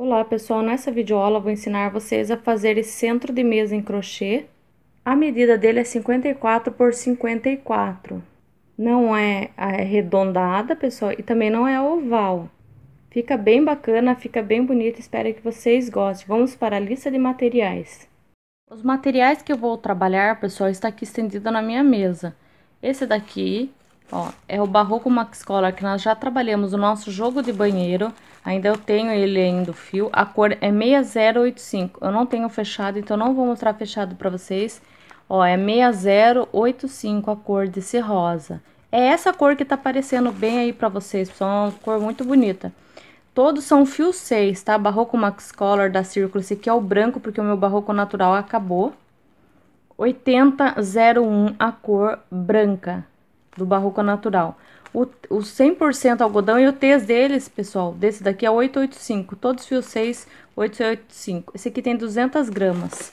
Olá pessoal, nessa videoaula vou ensinar vocês a fazer esse centro de mesa em crochê. A medida dele é 54 por 54. Não é, é arredondada, pessoal, e também não é oval. Fica bem bacana, fica bem bonito, espero que vocês gostem. Vamos para a lista de materiais. Os materiais que eu vou trabalhar, pessoal, está aqui estendido na minha mesa. Esse daqui Ó, é o Barroco Max Color que nós já trabalhamos o nosso jogo de banheiro. Ainda eu tenho ele ainda o fio. A cor é 6085. Eu não tenho fechado, então não vou mostrar fechado pra vocês. Ó, é 6085 a cor desse rosa. É essa cor que tá aparecendo bem aí pra vocês, pessoal. É uma cor muito bonita. Todos são fio 6, tá? Barroco Max Color da Círculo. Esse aqui é o branco, porque o meu barroco natural acabou. 8001 a cor branca do barroco Natural. O, o 100% algodão e o T deles, pessoal, desse daqui é 885, todos fios 6, 885. Esse aqui tem 200 gramas.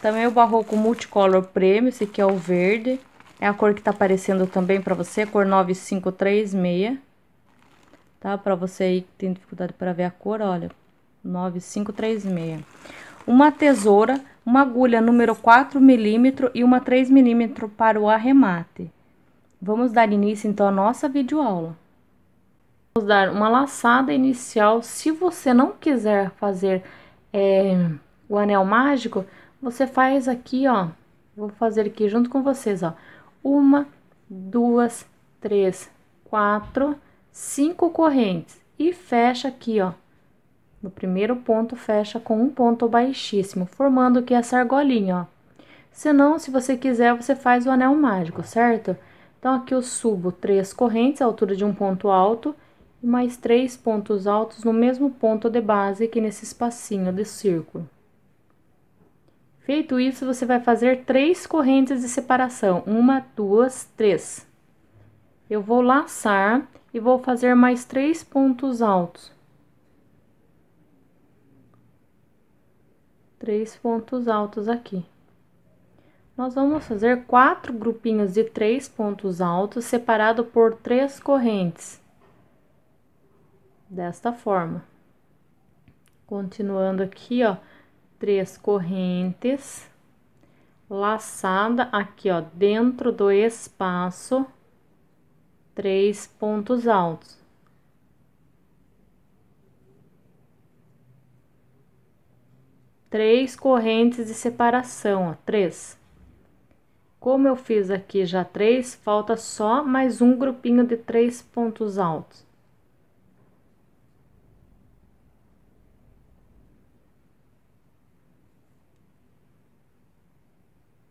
Também o Barroco Multicolor Premium, esse aqui é o verde. É a cor que tá aparecendo também pra você, cor 9536. Tá? Pra você aí que tem dificuldade pra ver a cor, olha, 9536. Uma tesoura, uma agulha número 4 milímetro e uma 3 milímetro para o arremate. Vamos dar início então à nossa videoaula. Vamos dar uma laçada inicial. Se você não quiser fazer é, o anel mágico, você faz aqui, ó. Vou fazer aqui junto com vocês, ó. Uma, duas, três, quatro, cinco correntes. E fecha aqui, ó. No primeiro ponto, fecha com um ponto baixíssimo, formando aqui essa argolinha, ó. Senão, se você quiser, você faz o anel mágico, Certo? Então, aqui eu subo três correntes, a altura de um ponto alto, e mais três pontos altos no mesmo ponto de base, aqui nesse espacinho de círculo. Feito isso, você vai fazer três correntes de separação, uma, duas, três. Eu vou laçar e vou fazer mais três pontos altos. Três pontos altos aqui. Nós vamos fazer quatro grupinhos de três pontos altos separado por três correntes. Desta forma. Continuando aqui, ó, três correntes laçada aqui, ó, dentro do espaço, três pontos altos. Três correntes de separação, ó, três. Como eu fiz aqui já três, falta só mais um grupinho de três pontos altos.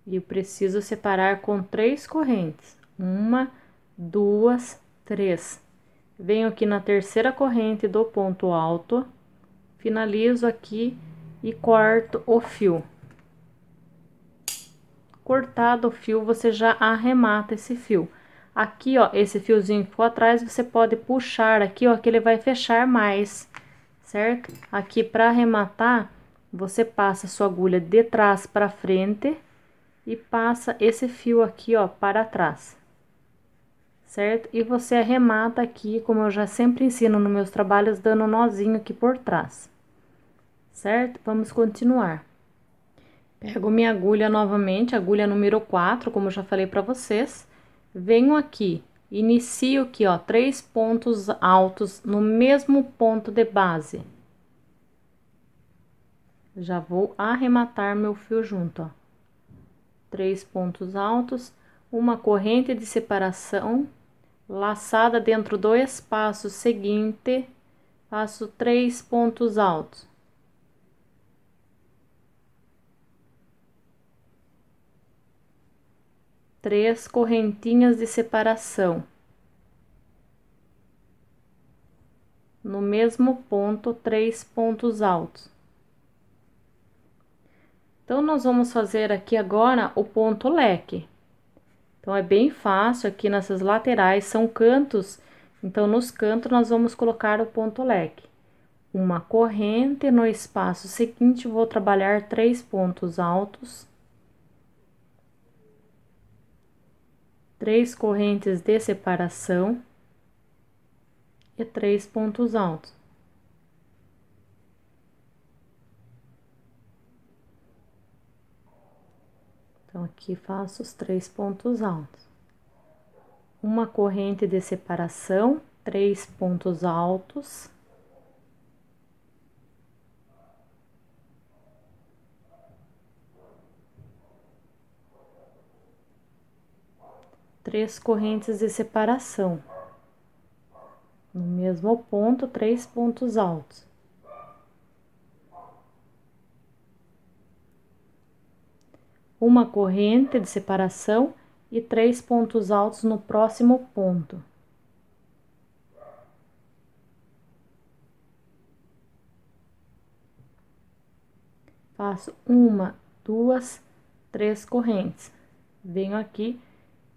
E eu preciso separar com três correntes. Uma, duas, três. Venho aqui na terceira corrente do ponto alto, finalizo aqui e corto o fio cortado o fio, você já arremata esse fio. Aqui, ó, esse fiozinho que ficou atrás, você pode puxar aqui, ó, que ele vai fechar mais, certo? Aqui, para arrematar, você passa sua agulha de trás para frente e passa esse fio aqui, ó, para trás, certo? E você arremata aqui, como eu já sempre ensino nos meus trabalhos, dando um nozinho aqui por trás, certo? Vamos continuar. Pego minha agulha novamente, agulha número 4, como eu já falei para vocês. Venho aqui, inicio aqui, ó, três pontos altos no mesmo ponto de base. Já vou arrematar meu fio junto, ó. Três pontos altos, uma corrente de separação, laçada dentro do espaço seguinte, faço três pontos altos. três correntinhas de separação. No mesmo ponto, três pontos altos. Então, nós vamos fazer aqui agora o ponto leque. Então, é bem fácil aqui nessas laterais, são cantos. Então, nos cantos, nós vamos colocar o ponto leque. Uma corrente no espaço seguinte, vou trabalhar três pontos altos. três correntes de separação e três pontos altos. Então, aqui faço os três pontos altos. Uma corrente de separação, três pontos altos. três correntes de separação. No mesmo ponto, três pontos altos. Uma corrente de separação e três pontos altos no próximo ponto. Faço uma, duas, três correntes. Venho aqui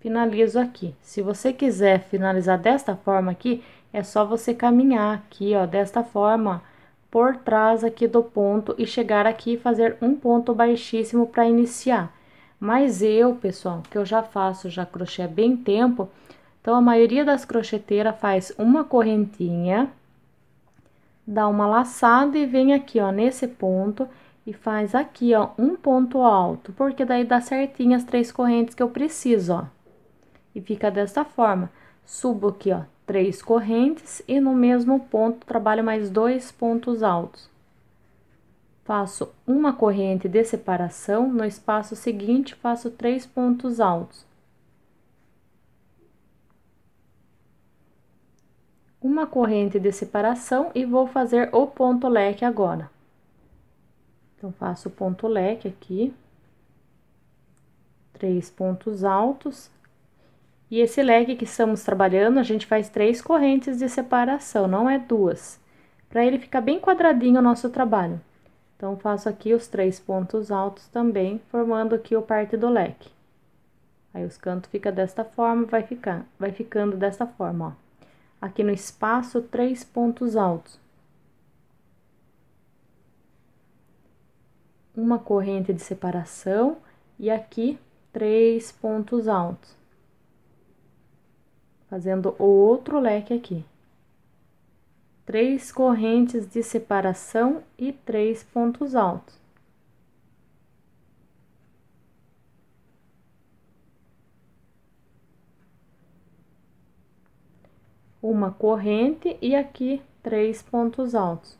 finalizo aqui. Se você quiser finalizar desta forma aqui, é só você caminhar aqui, ó, desta forma, por trás aqui do ponto e chegar aqui e fazer um ponto baixíssimo para iniciar. Mas eu, pessoal, que eu já faço já crochê há bem tempo, então a maioria das crocheteiras faz uma correntinha, dá uma laçada e vem aqui, ó, nesse ponto e faz aqui, ó, um ponto alto, porque daí dá certinho as três correntes que eu preciso, ó. E fica dessa forma. Subo aqui, ó, três correntes e no mesmo ponto trabalho mais dois pontos altos. Faço uma corrente de separação, no espaço seguinte faço três pontos altos. Uma corrente de separação e vou fazer o ponto leque agora. Então, faço o ponto leque aqui, três pontos altos, e esse leg que estamos trabalhando, a gente faz três correntes de separação, não é duas. Para ele ficar bem quadradinho o nosso trabalho. Então, faço aqui os três pontos altos também, formando aqui o parte do leque. Aí, os cantos fica desta forma, vai ficar, vai ficando desta forma, ó. Aqui no espaço, três pontos altos. Uma corrente de separação e aqui três pontos altos fazendo o outro leque aqui. Três correntes de separação e três pontos altos. Uma corrente e aqui três pontos altos.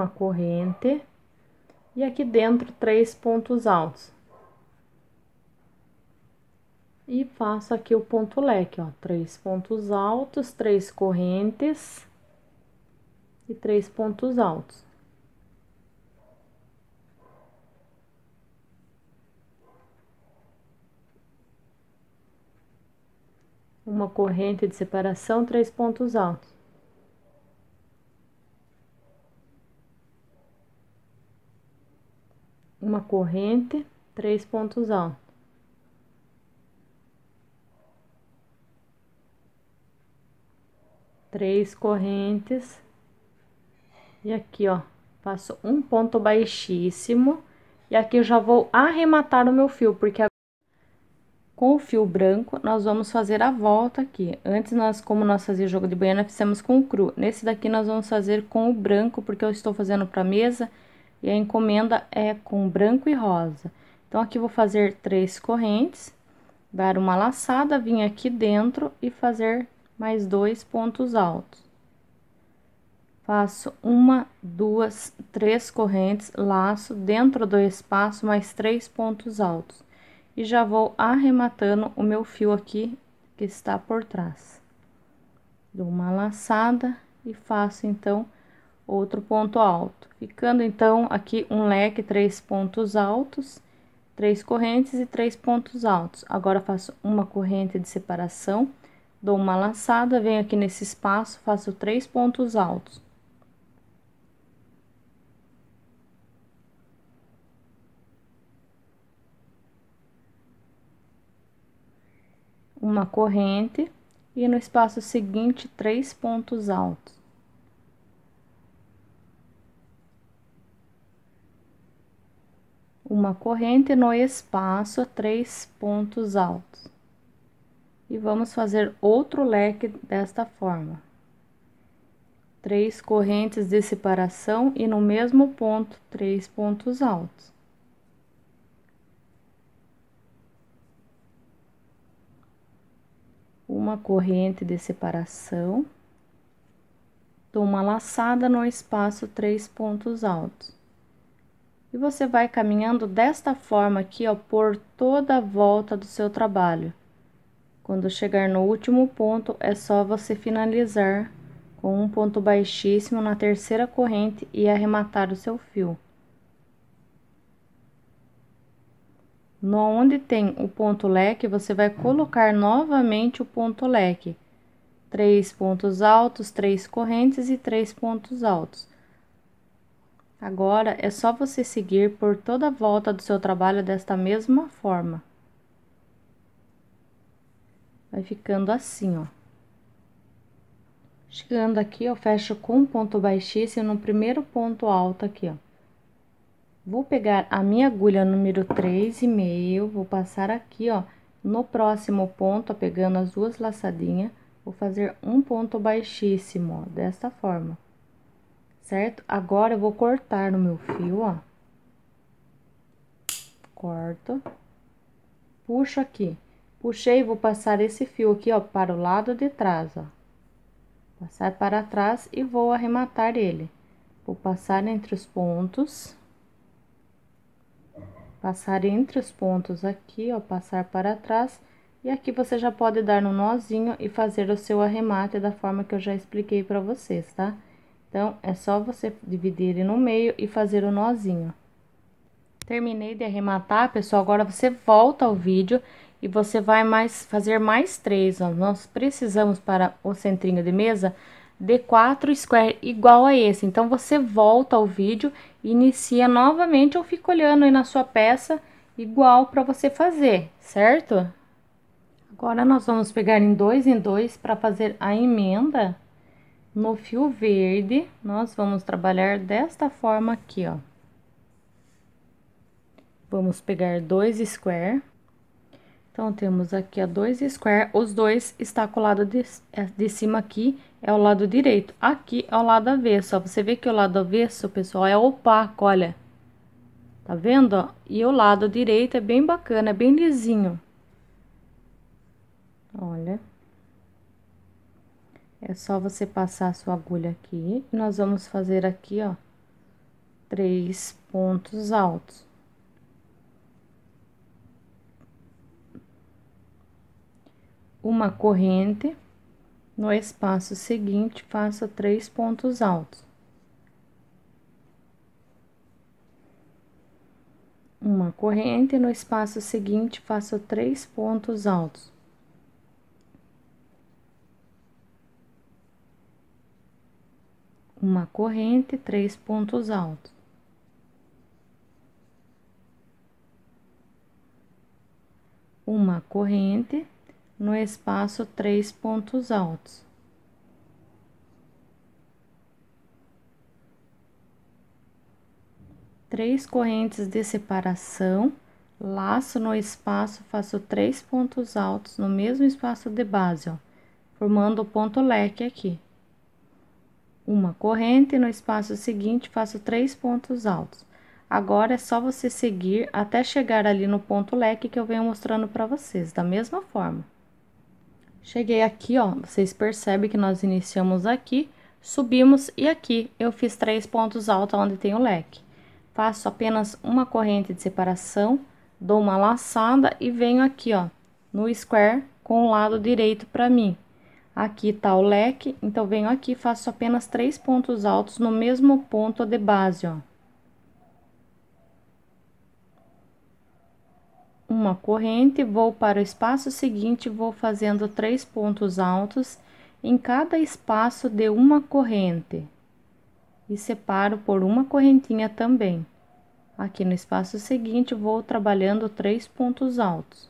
uma corrente e aqui dentro três pontos altos. E faço aqui o ponto leque, ó, três pontos altos, três correntes e três pontos altos. Uma corrente de separação, três pontos altos. uma corrente, três pontos altos. Três correntes. E aqui, ó, faço um ponto baixíssimo. E aqui eu já vou arrematar o meu fio, porque com o fio branco, nós vamos fazer a volta aqui. Antes, nós, como nós fazíamos jogo de banana, fizemos com o cru. Nesse daqui, nós vamos fazer com o branco, porque eu estou fazendo para mesa e a encomenda é com branco e rosa. Então, aqui vou fazer três correntes, dar uma laçada, vir aqui dentro e fazer mais dois pontos altos. Faço uma, duas, três correntes, laço dentro do espaço mais três pontos altos. E já vou arrematando o meu fio aqui que está por trás. Dou uma laçada e faço então outro ponto alto. Ficando então aqui um leque, três pontos altos, três correntes e três pontos altos. Agora faço uma corrente de separação, dou uma laçada, venho aqui nesse espaço, faço três pontos altos. Uma corrente e no espaço seguinte três pontos altos. uma corrente no espaço a três pontos altos. E vamos fazer outro leque desta forma. Três correntes de separação e no mesmo ponto, três pontos altos. Uma corrente de separação, dou uma laçada no espaço, três pontos altos. E você vai caminhando desta forma aqui, ó, por toda a volta do seu trabalho. Quando chegar no último ponto, é só você finalizar com um ponto baixíssimo na terceira corrente e arrematar o seu fio. No onde tem o ponto leque, você vai colocar novamente o ponto leque. Três pontos altos, três correntes e três pontos altos. Agora é só você seguir por toda a volta do seu trabalho desta mesma forma. Vai ficando assim, ó. Chegando aqui, eu fecho com um ponto baixíssimo no primeiro ponto alto aqui, ó. Vou pegar a minha agulha número 3,5, vou passar aqui, ó, no próximo ponto, ó, pegando as duas laçadinhas, vou fazer um ponto baixíssimo, ó, desta forma certo? Agora eu vou cortar no meu fio, ó. Corto. Puxo aqui. Puxei, vou passar esse fio aqui, ó, para o lado de trás, ó. Passar para trás e vou arrematar ele. Vou passar entre os pontos. Passar entre os pontos aqui, ó, passar para trás. E aqui você já pode dar no um nozinho e fazer o seu arremate da forma que eu já expliquei para vocês, tá? Tá? Então, é só você dividir ele no meio e fazer o nozinho. Terminei de arrematar, pessoal. Agora, você volta ao vídeo e você vai mais fazer mais três, ó. Nós precisamos para o centrinho de mesa de quatro square igual a esse. Então, você volta ao vídeo, inicia novamente Eu fico olhando aí na sua peça igual para você fazer, certo? Agora, nós vamos pegar em dois em dois para fazer a emenda. No fio verde, nós vamos trabalhar desta forma aqui, ó. Vamos pegar dois square. Então, temos aqui a dois square, os dois está colado de, é, de cima aqui, é o lado direito. Aqui é o lado avesso, ó. Você vê que o lado avesso, pessoal, é opaco, olha. Tá vendo, ó? E o lado direito é bem bacana, é bem lisinho. Olha. É só você passar a sua agulha aqui. nós vamos fazer aqui, ó, três pontos altos. Uma corrente, no espaço seguinte, faça três pontos altos. Uma corrente, no espaço seguinte, faça três pontos altos. uma corrente, três pontos altos. Uma corrente, no espaço, três pontos altos. Três correntes de separação, laço no espaço, faço três pontos altos no mesmo espaço de base, ó, formando o ponto leque aqui uma corrente e no espaço seguinte faço três pontos altos. Agora é só você seguir até chegar ali no ponto leque que eu venho mostrando para vocês, da mesma forma. Cheguei aqui, ó, vocês percebem que nós iniciamos aqui, subimos e aqui eu fiz três pontos altos onde tem o leque. Faço apenas uma corrente de separação, dou uma laçada e venho aqui, ó, no square com o lado direito para mim. Aqui tá o leque, então venho aqui faço apenas três pontos altos no mesmo ponto de base, ó. Uma corrente, vou para o espaço seguinte, vou fazendo três pontos altos em cada espaço de uma corrente. E separo por uma correntinha também. Aqui no espaço seguinte, vou trabalhando três pontos altos.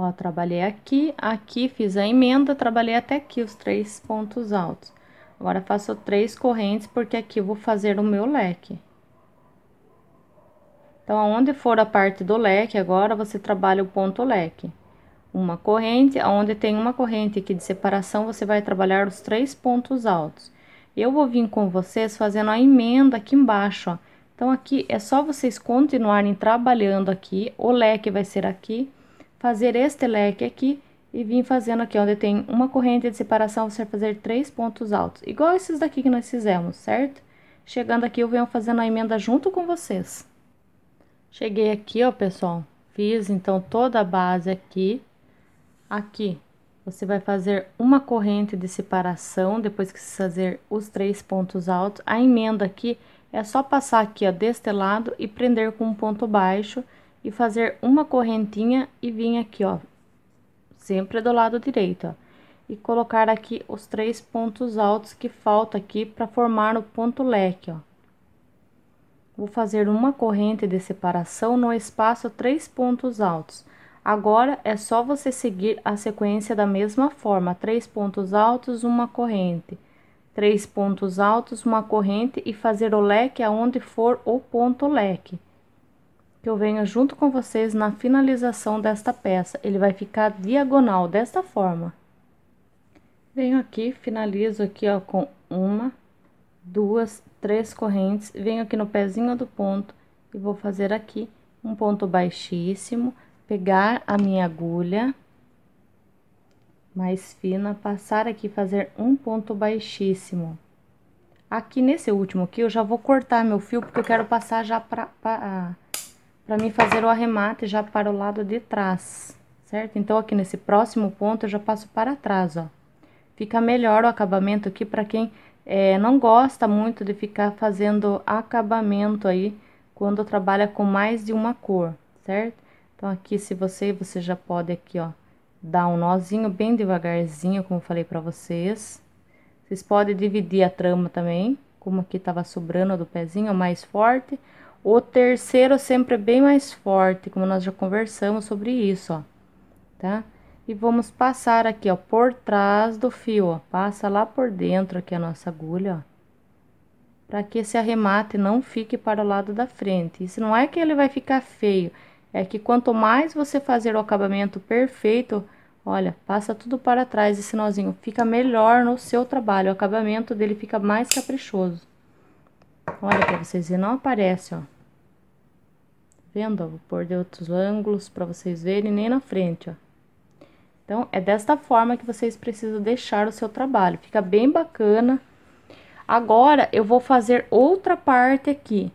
Ó, trabalhei aqui, aqui fiz a emenda, trabalhei até aqui os três pontos altos. Agora, faço três correntes, porque aqui vou fazer o meu leque. Então, aonde for a parte do leque, agora, você trabalha o ponto leque. Uma corrente, aonde tem uma corrente aqui de separação, você vai trabalhar os três pontos altos. Eu vou vir com vocês fazendo a emenda aqui embaixo, ó. Então, aqui é só vocês continuarem trabalhando aqui, o leque vai ser aqui fazer este leque aqui e vim fazendo aqui onde tem uma corrente de separação, você vai fazer três pontos altos, igual esses daqui que nós fizemos, certo? Chegando aqui, eu venho fazendo a emenda junto com vocês. Cheguei aqui, ó, pessoal, fiz então toda a base aqui. Aqui, você vai fazer uma corrente de separação, depois que fazer os três pontos altos. A emenda aqui é só passar aqui, ó, deste lado e prender com um ponto baixo, e fazer uma correntinha e vir aqui, ó, sempre do lado direito, ó, e colocar aqui os três pontos altos que falta aqui para formar o ponto leque, ó. Vou fazer uma corrente de separação no espaço três pontos altos. Agora, é só você seguir a sequência da mesma forma, três pontos altos, uma corrente três pontos altos, uma corrente e fazer o leque aonde for o ponto leque que eu venha junto com vocês na finalização desta peça. Ele vai ficar diagonal, desta forma. Venho aqui, finalizo aqui, ó, com uma, duas, três correntes. Venho aqui no pezinho do ponto e vou fazer aqui um ponto baixíssimo. Pegar a minha agulha mais fina, passar aqui, fazer um ponto baixíssimo. Aqui nesse último aqui, eu já vou cortar meu fio, porque eu quero passar já para para mim fazer o arremate já para o lado de trás, certo? Então, aqui nesse próximo ponto, eu já passo para trás, ó. Fica melhor o acabamento aqui para quem é, não gosta muito de ficar fazendo acabamento aí quando trabalha com mais de uma cor, certo? Então, aqui, se você, você já pode aqui, ó, dar um nozinho bem devagarzinho, como falei para vocês. Vocês podem dividir a trama também, como aqui tava sobrando do pezinho, mais forte, o terceiro é sempre é bem mais forte, como nós já conversamos sobre isso, ó, tá? E vamos passar aqui, ó, por trás do fio, ó, passa lá por dentro aqui a nossa agulha, ó. Para que esse arremate não fique para o lado da frente. Isso não é que ele vai ficar feio, é que quanto mais você fazer o acabamento perfeito, olha, passa tudo para trás esse nozinho, fica melhor no seu trabalho, o acabamento dele fica mais caprichoso. Olha, para vocês verem, não aparece, ó. Vendo? Ó, vou pôr de outros ângulos para vocês verem, nem na frente, ó. Então, é desta forma que vocês precisam deixar o seu trabalho. Fica bem bacana. Agora, eu vou fazer outra parte aqui.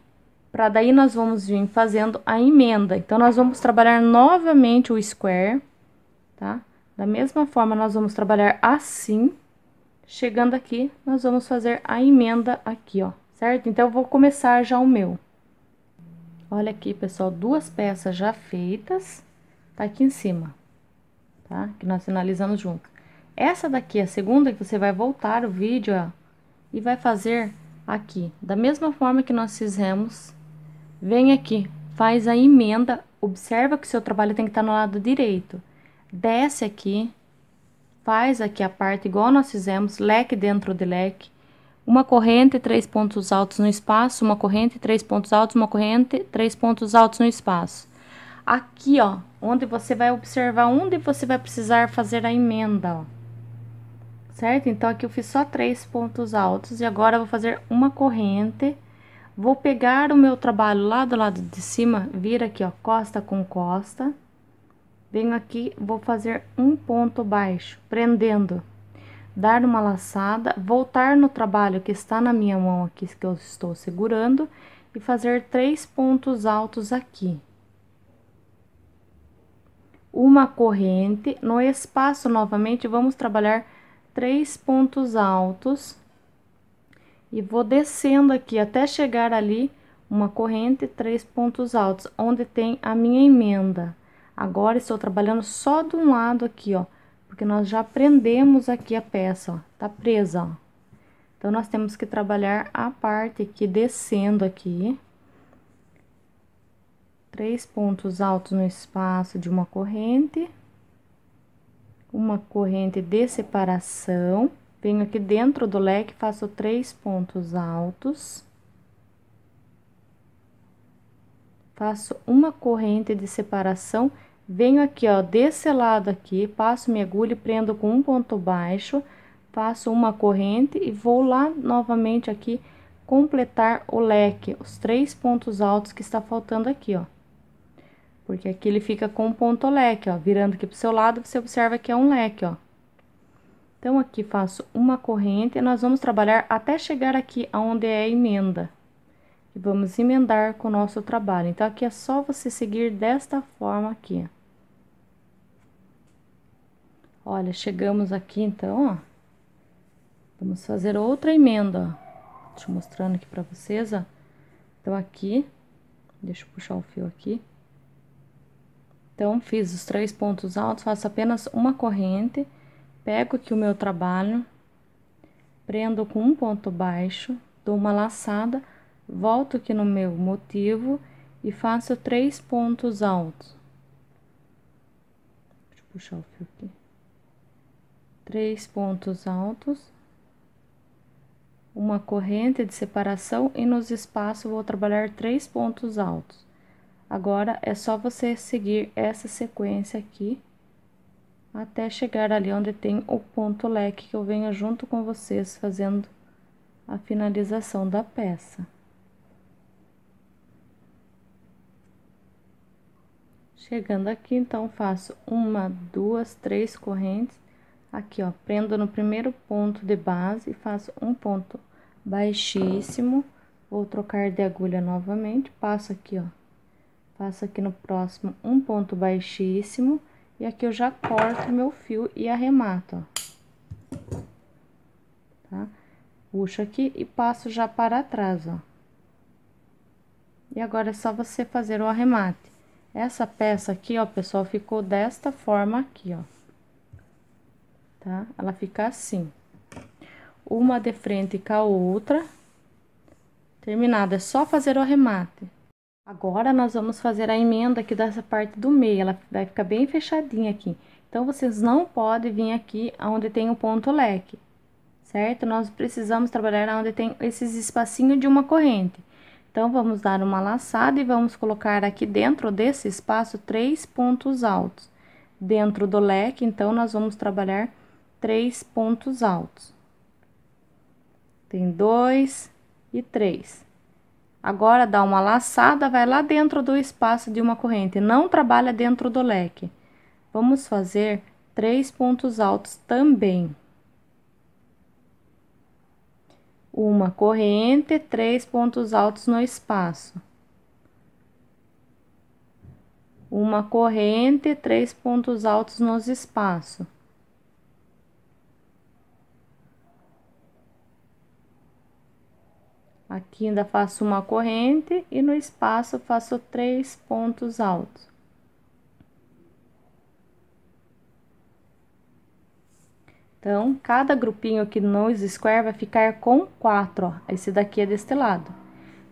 Para daí, nós vamos vir fazendo a emenda. Então, nós vamos trabalhar novamente o square, tá? Da mesma forma, nós vamos trabalhar assim. Chegando aqui, nós vamos fazer a emenda aqui, ó, certo? Então, eu vou começar já o meu. Olha aqui, pessoal, duas peças já feitas, tá aqui em cima, tá? Que nós finalizamos junto. Essa daqui, a segunda, que você vai voltar o vídeo, ó, e vai fazer aqui. Da mesma forma que nós fizemos, vem aqui, faz a emenda, observa que seu trabalho tem que estar no lado direito. Desce aqui, faz aqui a parte igual nós fizemos, leque dentro de leque, uma corrente, três pontos altos no espaço, uma corrente, três pontos altos, uma corrente, três pontos altos no espaço. Aqui, ó, onde você vai observar onde você vai precisar fazer a emenda, ó. Certo? Então, aqui eu fiz só três pontos altos e agora eu vou fazer uma corrente. Vou pegar o meu trabalho lá do lado de cima, vira aqui, ó, costa com costa. Venho aqui, vou fazer um ponto baixo, prendendo dar uma laçada, voltar no trabalho que está na minha mão aqui que eu estou segurando e fazer três pontos altos aqui. Uma corrente, no espaço novamente vamos trabalhar três pontos altos e vou descendo aqui até chegar ali uma corrente, três pontos altos, onde tem a minha emenda. Agora estou trabalhando só de um lado aqui, ó porque nós já prendemos aqui a peça, ó, tá presa, ó. Então, nós temos que trabalhar a parte que descendo aqui. Três pontos altos no espaço de uma corrente. Uma corrente de separação. Venho aqui dentro do leque, faço três pontos altos. Faço uma corrente de separação Venho aqui, ó, desse lado aqui, passo minha agulha, e prendo com um ponto baixo, faço uma corrente e vou lá novamente aqui completar o leque, os três pontos altos que está faltando aqui, ó. Porque aqui ele fica com um ponto leque, ó, virando aqui pro seu lado, você observa que é um leque, ó. Então, aqui faço uma corrente e nós vamos trabalhar até chegar aqui aonde é a emenda e vamos emendar com o nosso trabalho. Então, aqui é só você seguir desta forma aqui. Olha, chegamos aqui então, ó. Vamos fazer outra emenda, ó. Deixa mostrando aqui pra vocês, ó. Então, aqui, deixa eu puxar o fio aqui. Então, fiz os três pontos altos, faço apenas uma corrente, pego aqui o meu trabalho, prendo com um ponto baixo, dou uma laçada Volto aqui no meu motivo e faço três pontos altos. Deixa eu puxar o fio aqui. Três pontos altos. Uma corrente de separação e nos espaços vou trabalhar três pontos altos. Agora é só você seguir essa sequência aqui até chegar ali onde tem o ponto leque que eu venho junto com vocês fazendo a finalização da peça. Chegando aqui, então, faço uma, duas, três correntes. Aqui, ó, prendo no primeiro ponto de base e faço um ponto baixíssimo. Vou trocar de agulha novamente, passo aqui, ó. Passo aqui no próximo um ponto baixíssimo. E aqui eu já corto meu fio e arremato, ó. Tá? Puxo aqui e passo já para trás, ó. E agora é só você fazer o arremate. Essa peça aqui, ó, pessoal, ficou desta forma aqui, ó. Tá? Ela fica assim. Uma de frente com a outra. terminada. é só fazer o arremate. Agora, nós vamos fazer a emenda aqui dessa parte do meio. Ela vai ficar bem fechadinha aqui. Então, vocês não podem vir aqui onde tem o ponto leque, certo? Nós precisamos trabalhar onde tem esses espacinhos de uma corrente. Então, vamos dar uma laçada e vamos colocar aqui dentro desse espaço três pontos altos. Dentro do leque, então, nós vamos trabalhar três pontos altos. Tem dois e três. Agora, dá uma laçada, vai lá dentro do espaço de uma corrente, não trabalha dentro do leque. Vamos fazer três pontos altos também. uma corrente, três pontos altos no espaço. Uma corrente, três pontos altos nos espaço. Aqui ainda faço uma corrente e no espaço faço três pontos altos. Então, cada grupinho que não square vai ficar com quatro. ó. Esse daqui é deste lado.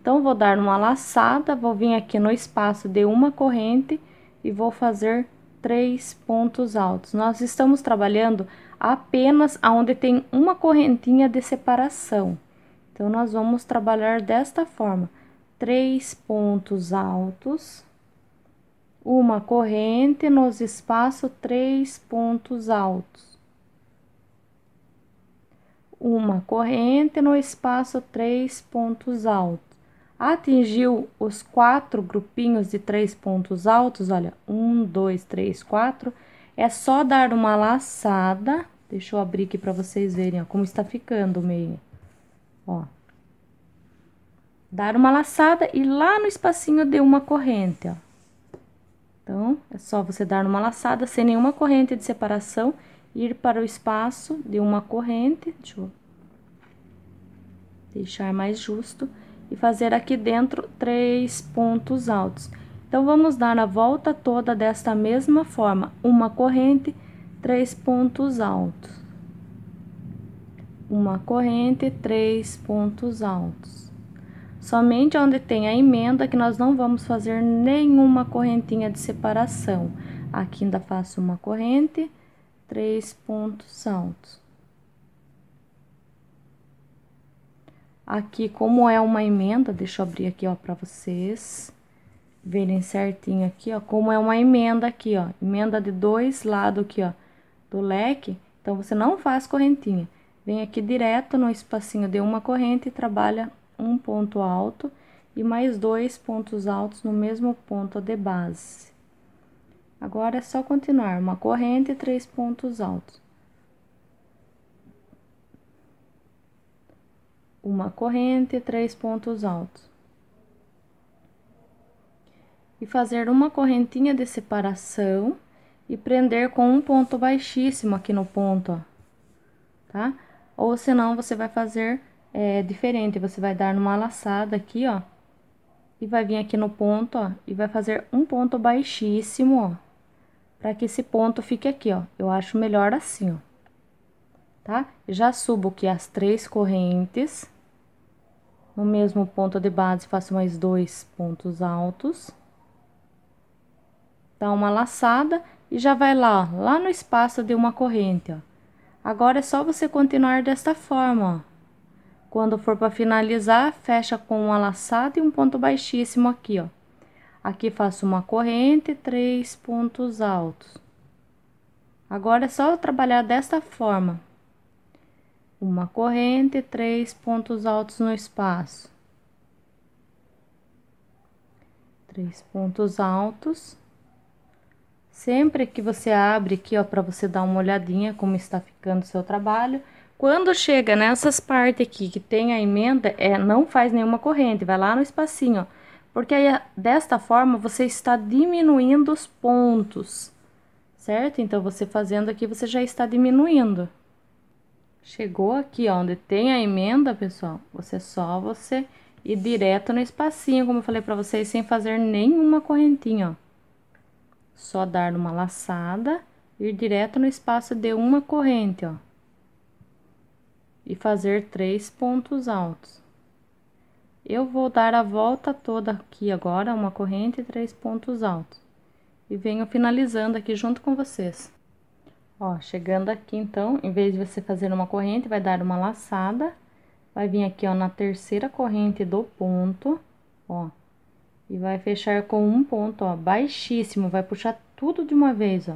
Então, vou dar uma laçada, vou vir aqui no espaço de uma corrente e vou fazer três pontos altos. Nós estamos trabalhando apenas aonde tem uma correntinha de separação. Então, nós vamos trabalhar desta forma. Três pontos altos, uma corrente nos espaço, três pontos altos uma corrente no espaço três pontos altos. Atingiu os quatro grupinhos de três pontos altos, olha, um, dois, três, quatro. É só dar uma laçada. Deixa eu abrir aqui para vocês verem ó, como está ficando o meio. Ó. Dar uma laçada e lá no espacinho deu uma corrente, ó. Então, é só você dar uma laçada sem nenhuma corrente de separação ir para o espaço de uma corrente, deixa eu deixar mais justo, e fazer aqui dentro três pontos altos. Então, vamos dar a volta toda desta mesma forma, uma corrente, três pontos altos. Uma corrente, três pontos altos. Somente onde tem a emenda que nós não vamos fazer nenhuma correntinha de separação. Aqui ainda faço uma corrente, três pontos altos. Aqui, como é uma emenda, deixa eu abrir aqui, ó, para vocês verem certinho aqui, ó, como é uma emenda aqui, ó, emenda de dois lados aqui, ó, do leque. Então, você não faz correntinha. Vem aqui direto no espacinho de uma corrente e trabalha um ponto alto e mais dois pontos altos no mesmo ponto de base. Agora é só continuar uma corrente e três pontos altos. Uma corrente e três pontos altos. E fazer uma correntinha de separação e prender com um ponto baixíssimo aqui no ponto, ó. Tá? Ou senão você vai fazer é, diferente, você vai dar numa laçada aqui, ó. E vai vir aqui no ponto, ó, e vai fazer um ponto baixíssimo, ó para que esse ponto fique aqui, ó. Eu acho melhor assim, ó. Tá? Já subo aqui as três correntes. No mesmo ponto de base, faço mais dois pontos altos. Dá uma laçada e já vai lá, ó, lá no espaço de uma corrente, ó. Agora é só você continuar desta forma, ó. Quando for para finalizar, fecha com uma laçada e um ponto baixíssimo aqui, ó. Aqui faço uma corrente, três pontos altos. Agora é só trabalhar desta forma. Uma corrente, três pontos altos no espaço. Três pontos altos. Sempre que você abre aqui, ó, para você dar uma olhadinha como está ficando o seu trabalho. Quando chega nessas partes aqui que tem a emenda, é, não faz nenhuma corrente, vai lá no espacinho, ó porque aí, desta forma, você está diminuindo os pontos, certo? Então, você fazendo aqui, você já está diminuindo. Chegou aqui, ó, onde tem a emenda, pessoal, você é só você ir direto no espacinho, como eu falei para vocês, sem fazer nenhuma correntinha, ó. Só dar uma laçada, ir direto no espaço de uma corrente, ó. E fazer três pontos altos. Eu vou dar a volta toda aqui agora, uma corrente e três pontos altos. E venho finalizando aqui junto com vocês. Ó, chegando aqui então, em vez de você fazer uma corrente, vai dar uma laçada. Vai vir aqui, ó, na terceira corrente do ponto, ó. E vai fechar com um ponto, ó, baixíssimo. Vai puxar tudo de uma vez, ó.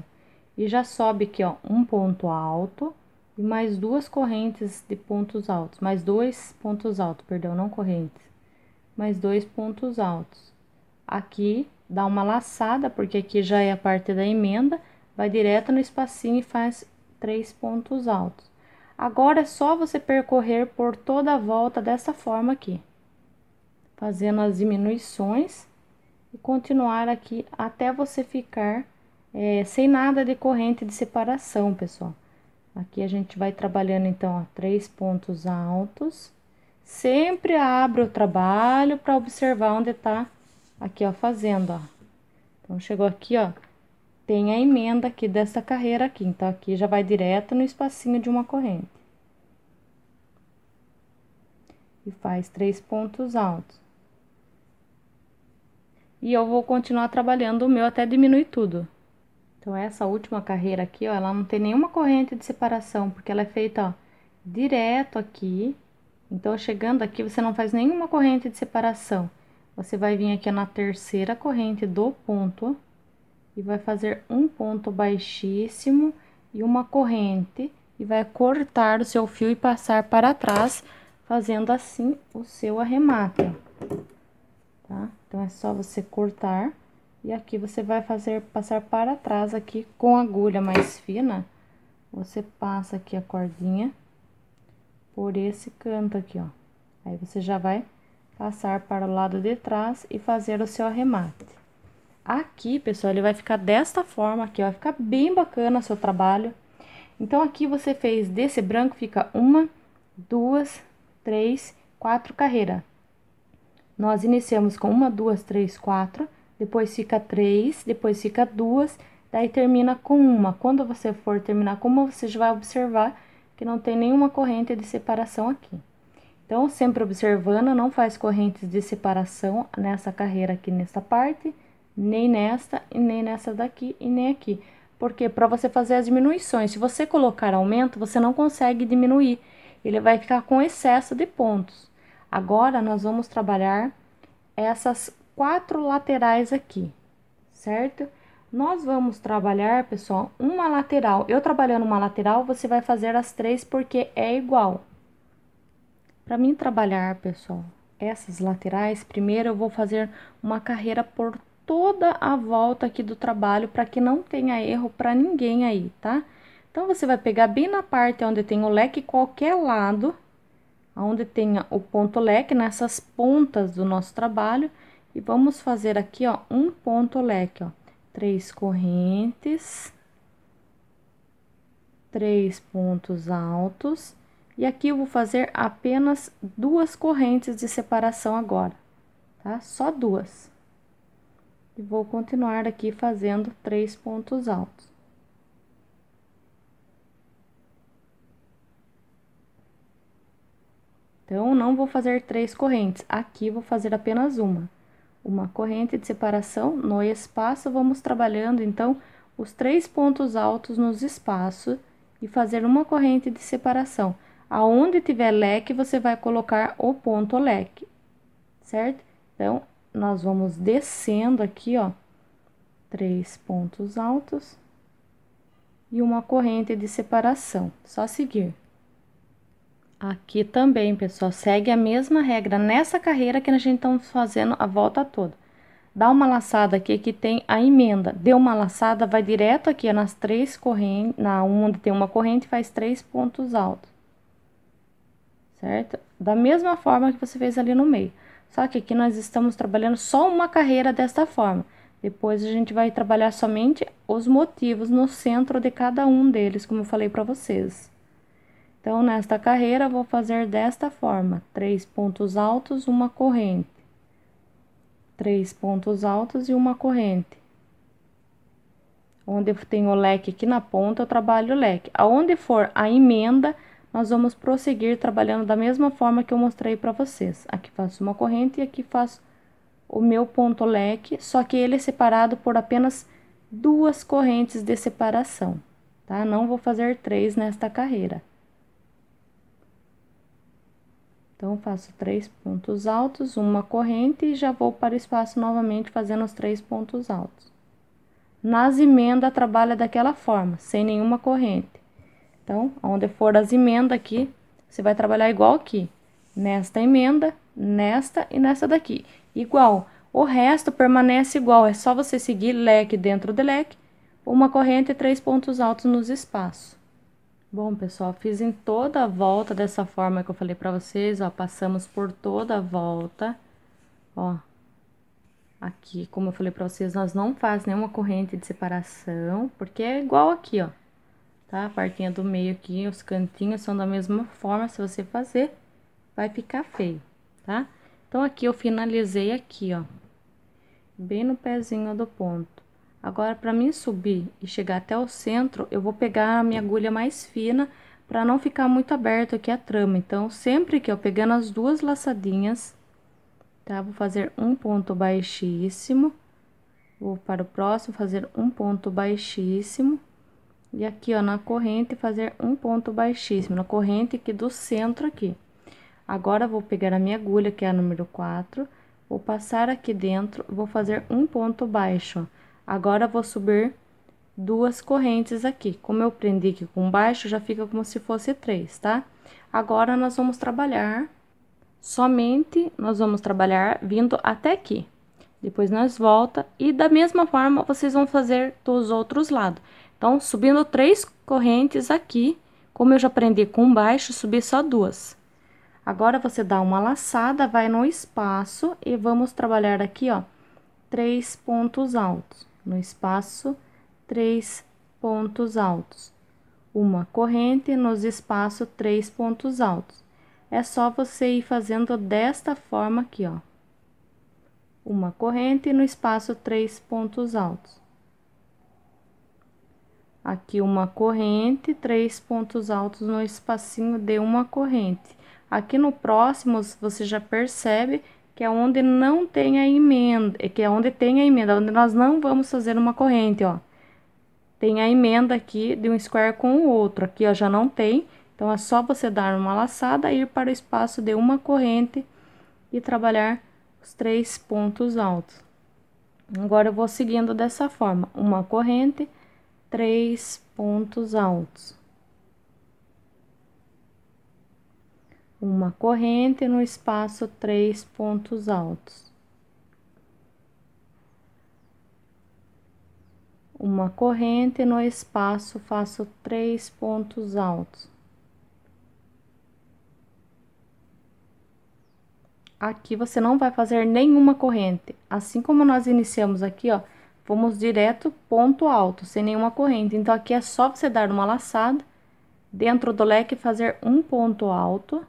E já sobe aqui, ó, um ponto alto e mais duas correntes de pontos altos. Mais dois pontos altos, perdão, não correntes mais dois pontos altos. Aqui dá uma laçada, porque aqui já é a parte da emenda, vai direto no espacinho e faz três pontos altos. Agora é só você percorrer por toda a volta dessa forma aqui, fazendo as diminuições e continuar aqui até você ficar é, sem nada de corrente de separação, pessoal. Aqui a gente vai trabalhando então, ó, três pontos altos Sempre abro o trabalho para observar onde está aqui, ó, fazendo, ó. Então, chegou aqui, ó, tem a emenda aqui dessa carreira aqui. Então, aqui já vai direto no espacinho de uma corrente. E faz três pontos altos. E eu vou continuar trabalhando o meu até diminuir tudo. Então, essa última carreira aqui, ó, ela não tem nenhuma corrente de separação, porque ela é feita, ó, direto aqui então, chegando aqui, você não faz nenhuma corrente de separação. Você vai vir aqui na terceira corrente do ponto e vai fazer um ponto baixíssimo e uma corrente e vai cortar o seu fio e passar para trás, fazendo assim o seu arremate. Tá? Então, é só você cortar e aqui você vai fazer passar para trás aqui com agulha mais fina. Você passa aqui a cordinha por esse canto aqui, ó. Aí você já vai passar para o lado de trás e fazer o seu arremate. Aqui, pessoal, ele vai ficar desta forma aqui, ó. Vai ficar bem bacana o seu trabalho. Então, aqui você fez desse branco, fica uma, duas, três, quatro carreiras. Nós iniciamos com uma, duas, três, quatro, depois fica três, depois fica duas, daí termina com uma. Quando você for terminar com uma, você já vai observar que não tem nenhuma corrente de separação aqui. Então, sempre observando, não faz correntes de separação nessa carreira aqui, nessa parte, nem nesta, e nem nessa daqui, e nem aqui. Porque para você fazer as diminuições, se você colocar aumento, você não consegue diminuir. Ele vai ficar com excesso de pontos. Agora, nós vamos trabalhar essas quatro laterais aqui, certo? Nós vamos trabalhar, pessoal, uma lateral. Eu trabalhando uma lateral, você vai fazer as três porque é igual. Para mim trabalhar, pessoal, essas laterais, primeiro eu vou fazer uma carreira por toda a volta aqui do trabalho para que não tenha erro para ninguém aí, tá? Então, você vai pegar bem na parte onde tem o leque, qualquer lado, onde tenha o ponto leque, nessas pontas do nosso trabalho, e vamos fazer aqui, ó, um ponto leque, ó três correntes, três pontos altos. E aqui eu vou fazer apenas duas correntes de separação agora, tá? Só duas. E vou continuar aqui fazendo três pontos altos. Então, não vou fazer três correntes, aqui vou fazer apenas uma uma corrente de separação no espaço, vamos trabalhando então os três pontos altos nos espaços e fazer uma corrente de separação. Aonde tiver leque, você vai colocar o ponto leque, certo? Então, nós vamos descendo aqui, ó, três pontos altos e uma corrente de separação. Só seguir. Aqui também, pessoal, segue a mesma regra nessa carreira que a gente está fazendo a volta toda. Dá uma laçada aqui que tem a emenda. Deu uma laçada, vai direto aqui é nas três correntes, na onde tem uma corrente, faz três pontos altos. Certo? Da mesma forma que você fez ali no meio. Só que aqui nós estamos trabalhando só uma carreira desta forma. Depois a gente vai trabalhar somente os motivos no centro de cada um deles, como eu falei para vocês. Então, nesta carreira, vou fazer desta forma: três pontos altos, uma corrente. Três pontos altos e uma corrente. Onde eu tenho o leque aqui na ponta, eu trabalho o leque. Aonde for a emenda, nós vamos prosseguir trabalhando da mesma forma que eu mostrei para vocês. Aqui faço uma corrente e aqui faço o meu ponto leque, só que ele é separado por apenas duas correntes de separação, tá? Não vou fazer três nesta carreira. Então, faço três pontos altos, uma corrente e já vou para o espaço novamente fazendo os três pontos altos. Nas emendas, trabalha daquela forma, sem nenhuma corrente. Então, onde for as emendas aqui, você vai trabalhar igual aqui. Nesta emenda, nesta e nessa daqui. Igual. O resto permanece igual, é só você seguir leque dentro de leque, uma corrente e três pontos altos nos espaços. Bom, pessoal, fiz em toda a volta dessa forma que eu falei pra vocês, ó, passamos por toda a volta, ó. Aqui, como eu falei pra vocês, nós não faz nenhuma corrente de separação, porque é igual aqui, ó. Tá? A partinha do meio aqui, os cantinhos são da mesma forma, se você fazer, vai ficar feio, tá? Então, aqui eu finalizei aqui, ó, bem no pezinho do ponto. Agora, para mim subir e chegar até o centro, eu vou pegar a minha agulha mais fina para não ficar muito aberto aqui a trama. Então, sempre que eu pegando as duas laçadinhas, tá? Vou fazer um ponto baixíssimo, vou para o próximo fazer um ponto baixíssimo, e aqui, ó, na corrente fazer um ponto baixíssimo, na corrente aqui do centro aqui. Agora, vou pegar a minha agulha, que é a número 4, vou passar aqui dentro, vou fazer um ponto baixo, ó Agora vou subir duas correntes aqui. Como eu prendi aqui com baixo, já fica como se fosse três, tá? Agora, nós vamos trabalhar, somente nós vamos trabalhar vindo até aqui. Depois, nós volta e da mesma forma, vocês vão fazer dos outros lados. Então, subindo três correntes aqui, como eu já prendi com baixo, subi só duas. Agora, você dá uma laçada, vai no espaço e vamos trabalhar aqui, ó, três pontos altos no espaço três pontos altos. Uma corrente nos espaço três pontos altos. É só você ir fazendo desta forma aqui, ó. Uma corrente no espaço três pontos altos. Aqui uma corrente, três pontos altos no espacinho de uma corrente. Aqui no próximo, você já percebe que é onde não tem a emenda, que é onde tem a emenda, onde nós não vamos fazer uma corrente, ó. Tem a emenda aqui de um square com o outro, aqui ó, já não tem, então é só você dar uma laçada, ir para o espaço de uma corrente e trabalhar os três pontos altos. Agora eu vou seguindo dessa forma, uma corrente, três pontos altos. uma corrente no espaço três pontos altos. Uma corrente no espaço faço três pontos altos. Aqui você não vai fazer nenhuma corrente. Assim como nós iniciamos aqui, ó, fomos direto ponto alto, sem nenhuma corrente. Então aqui é só você dar uma laçada dentro do leque fazer um ponto alto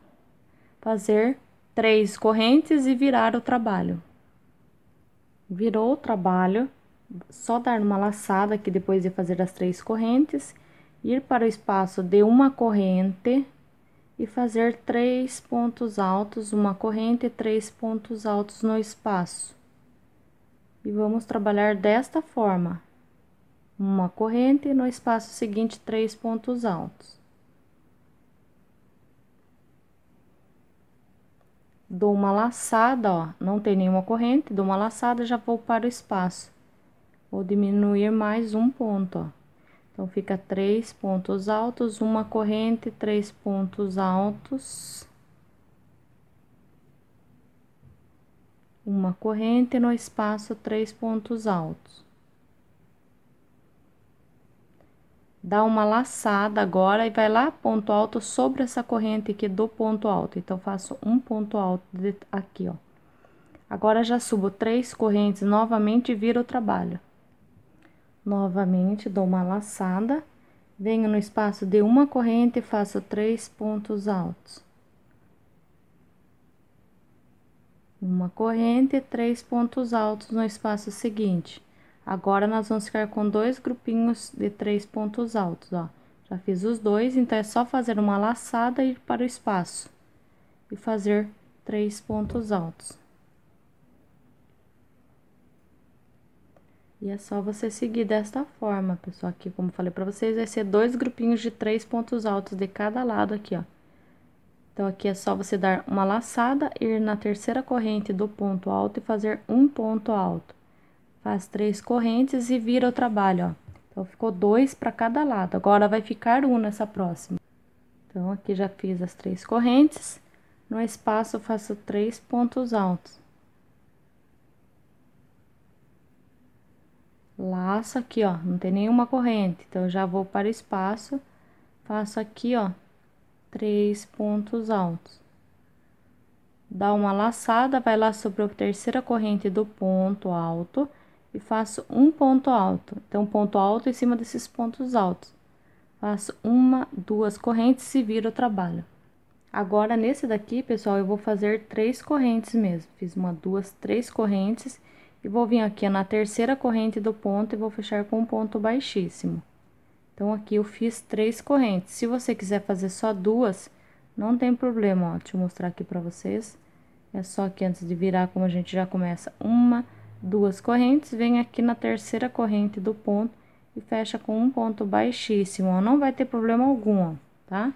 fazer três correntes e virar o trabalho. Virou o trabalho, só dar uma laçada aqui depois de fazer as três correntes, ir para o espaço de uma corrente e fazer três pontos altos, uma corrente e três pontos altos no espaço. E vamos trabalhar desta forma: uma corrente no espaço seguinte, três pontos altos. dou uma laçada, ó, não tem nenhuma corrente, dou uma laçada, já vou para o espaço. Vou diminuir mais um ponto, ó. Então, fica três pontos altos, uma corrente, três pontos altos. Uma corrente no espaço, três pontos altos. dá uma laçada agora e vai lá ponto alto sobre essa corrente aqui do ponto alto. Então, faço um ponto alto de, aqui, ó. Agora, já subo três correntes novamente e viro o trabalho. Novamente, dou uma laçada, venho no espaço de uma corrente e faço três pontos altos. Uma corrente, três pontos altos no espaço seguinte. Agora, nós vamos ficar com dois grupinhos de três pontos altos, ó. Já fiz os dois, então é só fazer uma laçada e ir para o espaço. E fazer três pontos altos. E é só você seguir desta forma, pessoal. Aqui, como falei para vocês, vai ser dois grupinhos de três pontos altos de cada lado aqui, ó. Então, aqui é só você dar uma laçada, ir na terceira corrente do ponto alto e fazer um ponto alto faz três correntes e vira o trabalho, ó. Então, ficou dois para cada lado. Agora, vai ficar um nessa próxima. Então, aqui já fiz as três correntes. No espaço, faço três pontos altos. Laço aqui, ó, não tem nenhuma corrente. Então, já vou para o espaço, faço aqui, ó, três pontos altos. Dá uma laçada, vai lá sobre a terceira corrente do ponto alto e faço um ponto alto. Então, ponto alto em cima desses pontos altos. Faço uma, duas correntes e viro o trabalho. Agora, nesse daqui, pessoal, eu vou fazer três correntes mesmo. Fiz uma, duas, três correntes e vou vir aqui na terceira corrente do ponto e vou fechar com um ponto baixíssimo. Então, aqui eu fiz três correntes. Se você quiser fazer só duas, não tem problema, ó. Deixa eu mostrar aqui pra vocês. É só que antes de virar, como a gente já começa uma, duas correntes, vem aqui na terceira corrente do ponto e fecha com um ponto baixíssimo, ó, não vai ter problema algum, ó, tá?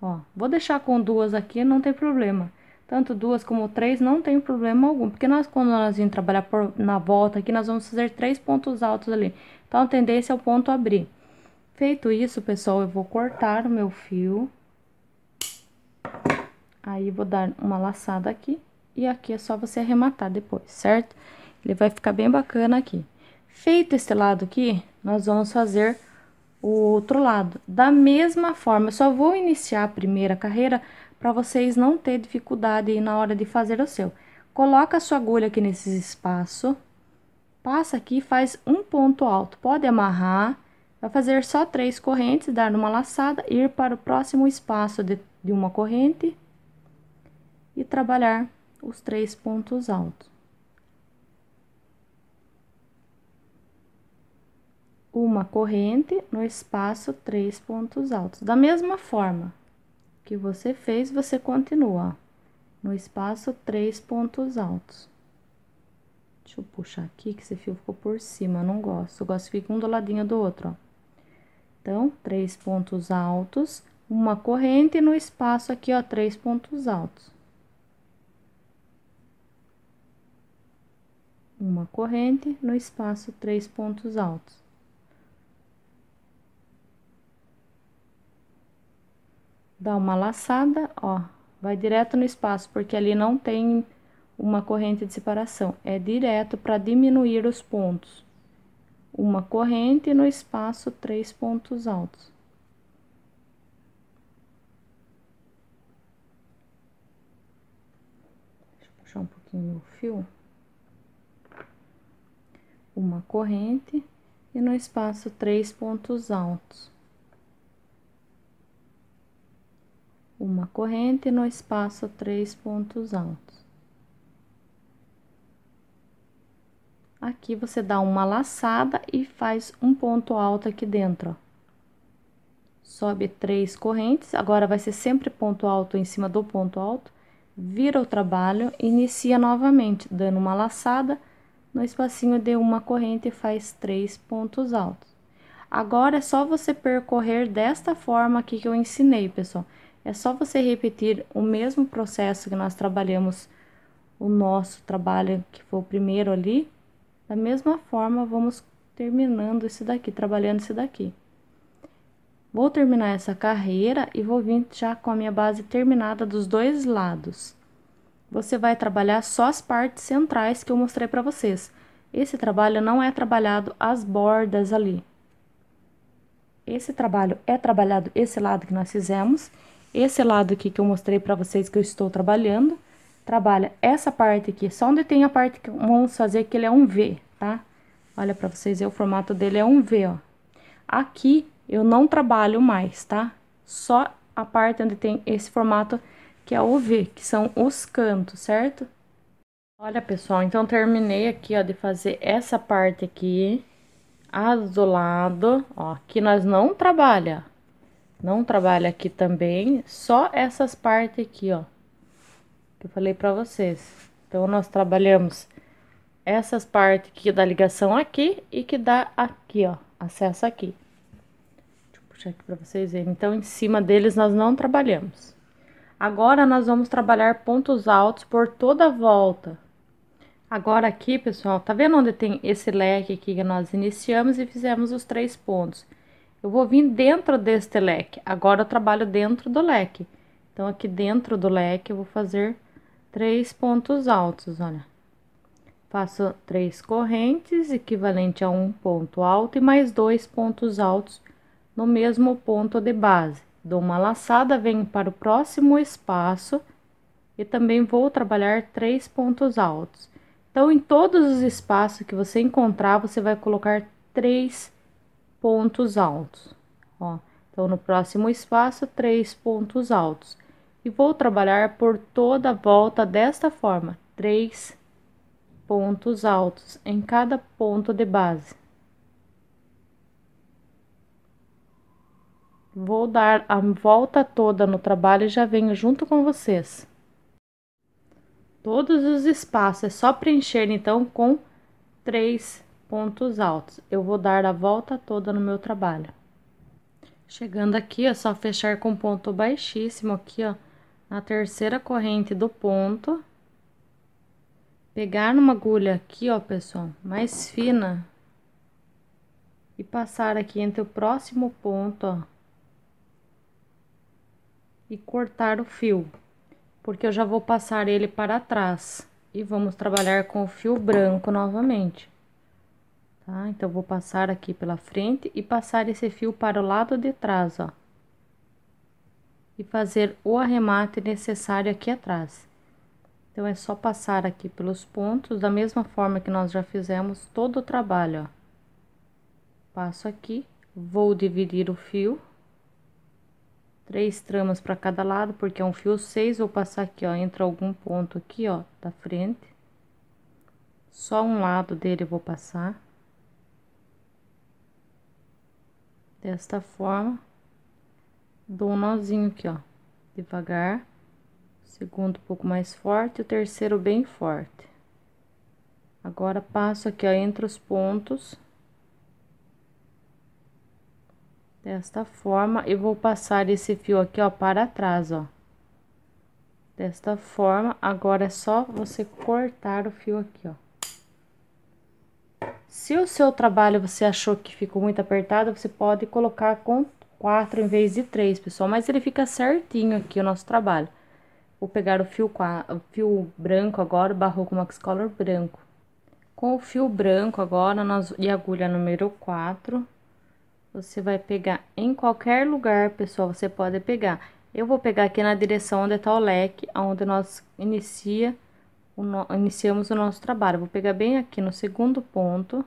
Ó, vou deixar com duas aqui, não tem problema. Tanto duas como três não tem problema algum, porque nós quando nós vamos trabalhar por, na volta aqui, nós vamos fazer três pontos altos ali. Então, a tendência é o ponto abrir. Feito isso, pessoal, eu vou cortar o meu fio. Aí, vou dar uma laçada aqui. E aqui é só você arrematar depois, certo? Ele vai ficar bem bacana aqui. Feito este lado aqui, nós vamos fazer o outro lado. Da mesma forma, eu só vou iniciar a primeira carreira para vocês não ter dificuldade na hora de fazer o seu. Coloca a sua agulha aqui nesse espaço, passa aqui faz um ponto alto. Pode amarrar, vai fazer só três correntes, dar uma laçada, ir para o próximo espaço de, de uma corrente e trabalhar os três pontos altos. uma corrente no espaço três pontos altos. Da mesma forma que você fez, você continua no espaço três pontos altos. Deixa eu puxar aqui que esse fio ficou por cima, eu não gosto. Eu gosto que ficar um do ladinho do outro, ó. Então, três pontos altos, uma corrente no espaço aqui, ó, três pontos altos. Uma corrente no espaço, três pontos altos. dá uma laçada, ó, vai direto no espaço, porque ali não tem uma corrente de separação, é direto para diminuir os pontos. Uma corrente no espaço, três pontos altos. Deixa eu puxar um pouquinho o fio. Uma corrente e no espaço, três pontos altos. uma corrente no espaço três pontos altos. Aqui você dá uma laçada e faz um ponto alto aqui dentro, ó. Sobe três correntes, agora vai ser sempre ponto alto em cima do ponto alto, vira o trabalho, inicia novamente, dando uma laçada, no espacinho de uma corrente e faz três pontos altos. Agora é só você percorrer desta forma aqui que eu ensinei, pessoal. É só você repetir o mesmo processo que nós trabalhamos, o nosso trabalho que foi o primeiro ali. Da mesma forma, vamos terminando esse daqui, trabalhando esse daqui. Vou terminar essa carreira e vou vir já com a minha base terminada dos dois lados. Você vai trabalhar só as partes centrais que eu mostrei para vocês. Esse trabalho não é trabalhado as bordas ali. Esse trabalho é trabalhado esse lado que nós fizemos esse lado aqui que eu mostrei para vocês que eu estou trabalhando, trabalha essa parte aqui, só onde tem a parte que vamos fazer que ele é um V, tá? Olha para vocês, aí, é o formato dele é um V, ó. Aqui eu não trabalho mais, tá? Só a parte onde tem esse formato que é o V, que são os cantos, certo? Olha, pessoal, então terminei aqui, ó, de fazer essa parte aqui, azulado, ó, que nós não trabalha, não trabalha aqui também, só essas partes aqui, ó. Que eu falei pra vocês. Então, nós trabalhamos essas partes que dá ligação aqui e que dá aqui, ó, acesso aqui. Deixa eu puxar aqui para vocês verem. Então, em cima deles nós não trabalhamos. Agora, nós vamos trabalhar pontos altos por toda a volta. Agora aqui, pessoal, tá vendo onde tem esse leque aqui que nós iniciamos e fizemos os três pontos? Eu vou vir dentro deste leque. Agora eu trabalho dentro do leque. Então, aqui dentro do leque, eu vou fazer três pontos altos, olha. Faço três correntes, equivalente a um ponto alto, e mais dois pontos altos no mesmo ponto de base. Dou uma laçada, venho para o próximo espaço e também vou trabalhar três pontos altos. Então, em todos os espaços que você encontrar, você vai colocar três pontos altos. Ó, então, no próximo espaço, três pontos altos. E vou trabalhar por toda a volta desta forma, três pontos altos em cada ponto de base. Vou dar a volta toda no trabalho e já venho junto com vocês. Todos os espaços é só preencher então com três Pontos altos. Eu vou dar a volta toda no meu trabalho. Chegando aqui, é só fechar com ponto baixíssimo aqui, ó, na terceira corrente do ponto. Pegar numa agulha aqui, ó, pessoal, mais fina. E passar aqui entre o próximo ponto, ó. E cortar o fio, porque eu já vou passar ele para trás. E vamos trabalhar com o fio branco novamente. Tá? Então, vou passar aqui pela frente e passar esse fio para o lado de trás, ó. E fazer o arremate necessário aqui atrás. Então, é só passar aqui pelos pontos, da mesma forma que nós já fizemos todo o trabalho, ó. Passo aqui, vou dividir o fio. Três tramas para cada lado, porque é um fio seis, vou passar aqui, ó, entre algum ponto aqui, ó, da frente. Só um lado dele eu vou passar. desta forma, dou um nozinho aqui, ó, devagar, o segundo um pouco mais forte, o terceiro bem forte. Agora, passo aqui, ó, entre os pontos, desta forma, e vou passar esse fio aqui, ó, para trás, ó. Desta forma, agora é só você cortar o fio aqui, ó. Se o seu trabalho você achou que ficou muito apertado, você pode colocar com 4 em vez de 3, pessoal. Mas ele fica certinho aqui o nosso trabalho. Vou pegar o fio, o fio branco agora, barroco com max color branco. Com o fio branco agora, nós, e agulha número 4, você vai pegar em qualquer lugar, pessoal, você pode pegar. Eu vou pegar aqui na direção onde tá o leque, onde nós inicia o no... iniciamos o nosso trabalho. Vou pegar bem aqui no segundo ponto,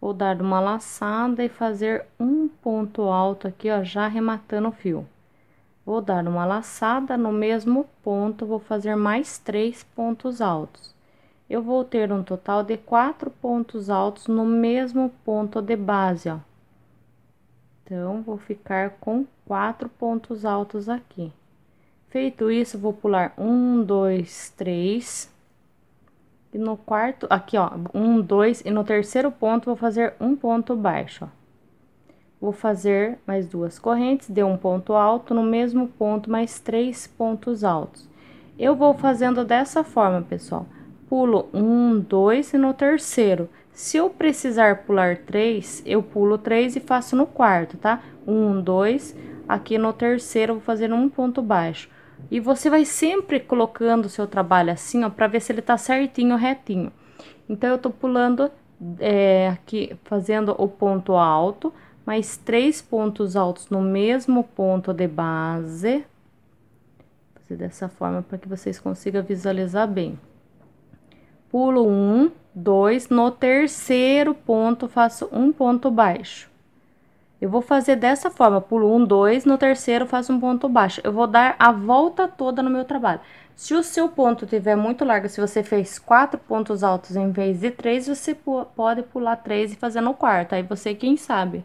vou dar uma laçada e fazer um ponto alto aqui, ó, já arrematando o fio. Vou dar uma laçada no mesmo ponto, vou fazer mais três pontos altos. Eu vou ter um total de quatro pontos altos no mesmo ponto de base, ó. Então, vou ficar com quatro pontos altos aqui. Feito isso, vou pular um, dois, três, e no quarto, aqui ó, um, dois, e no terceiro ponto vou fazer um ponto baixo, ó. Vou fazer mais duas correntes, deu um ponto alto, no mesmo ponto mais três pontos altos. Eu vou fazendo dessa forma, pessoal. Pulo um, dois e no terceiro. Se eu precisar pular três, eu pulo três e faço no quarto, tá? Um, dois, aqui no terceiro vou fazer um ponto baixo. E você vai sempre colocando o seu trabalho assim, ó, para ver se ele tá certinho, retinho. Então, eu tô pulando é, aqui, fazendo o ponto alto, mais três pontos altos no mesmo ponto de base. Fazer dessa forma para que vocês consigam visualizar bem. Pulo um, dois, no terceiro ponto faço um ponto baixo. Eu vou fazer dessa forma, pulo um, dois, no terceiro faço um ponto baixo. Eu vou dar a volta toda no meu trabalho. Se o seu ponto tiver muito largo, se você fez quatro pontos altos em vez de três, você pode pular três e fazer no quarto, aí você quem sabe.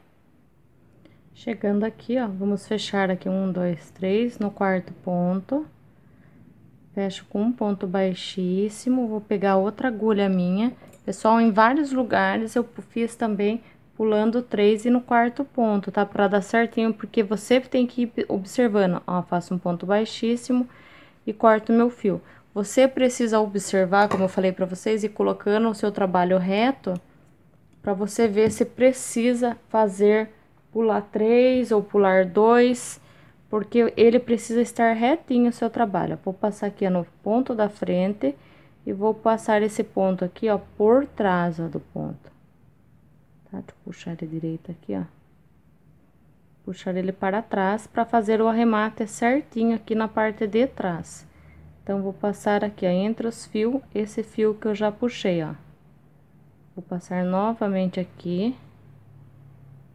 Chegando aqui, ó, vamos fechar aqui um, dois, três, no quarto ponto. Fecho com um ponto baixíssimo, vou pegar outra agulha minha. Pessoal, é em vários lugares eu fiz também pulando três e no quarto ponto, tá? Para dar certinho, porque você tem que ir observando. Ó, faço um ponto baixíssimo e corto meu fio. Você precisa observar, como eu falei para vocês, e colocando o seu trabalho reto, para você ver se precisa fazer pular três ou pular dois, porque ele precisa estar retinho o seu trabalho. Vou passar aqui no ponto da frente e vou passar esse ponto aqui, ó, por trás ó, do ponto. Tá? Deixa eu puxar ele direito aqui, ó. Puxar ele para trás para fazer o arremate certinho aqui na parte de trás. Então, vou passar aqui, ó, entre os fios, esse fio que eu já puxei, ó. Vou passar novamente aqui.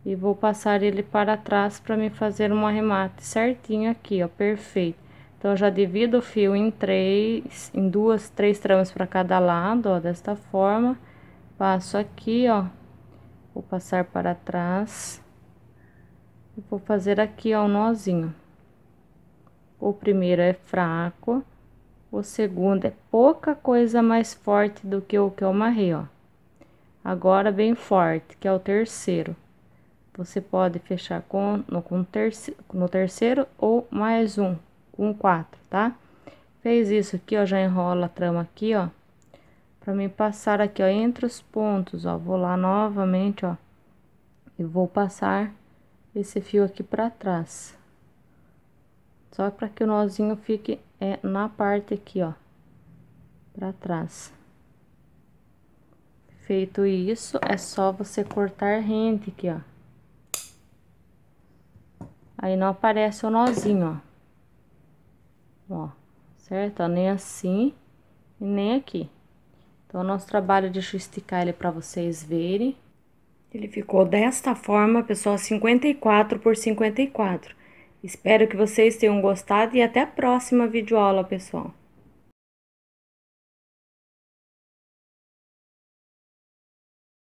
E vou passar ele para trás para me fazer um arremate certinho aqui, ó, perfeito. Então, eu já divido o fio em três, em duas, três tramas para cada lado, ó, desta forma. Passo aqui, ó, Vou passar para trás. E vou fazer aqui, ó, um nozinho. O primeiro é fraco. O segundo é pouca coisa mais forte do que o que eu amarrei, ó. Agora bem forte, que é o terceiro. Você pode fechar com, no, com terceiro, no terceiro ou mais um, com um quatro, tá? Fez isso aqui, ó, já enrola a trama aqui, ó para mim passar aqui, ó, entre os pontos, ó, vou lá novamente, ó, e vou passar esse fio aqui para trás. Só para que o nozinho fique é na parte aqui, ó, para trás. Feito isso, é só você cortar rente aqui, ó. Aí não aparece o nozinho, ó. Ó, certo? Ó, nem assim e nem aqui. Então, o nosso trabalho, deixa eu esticar ele para vocês verem. Ele ficou desta forma, pessoal, 54 por 54. Espero que vocês tenham gostado e até a próxima videoaula, pessoal.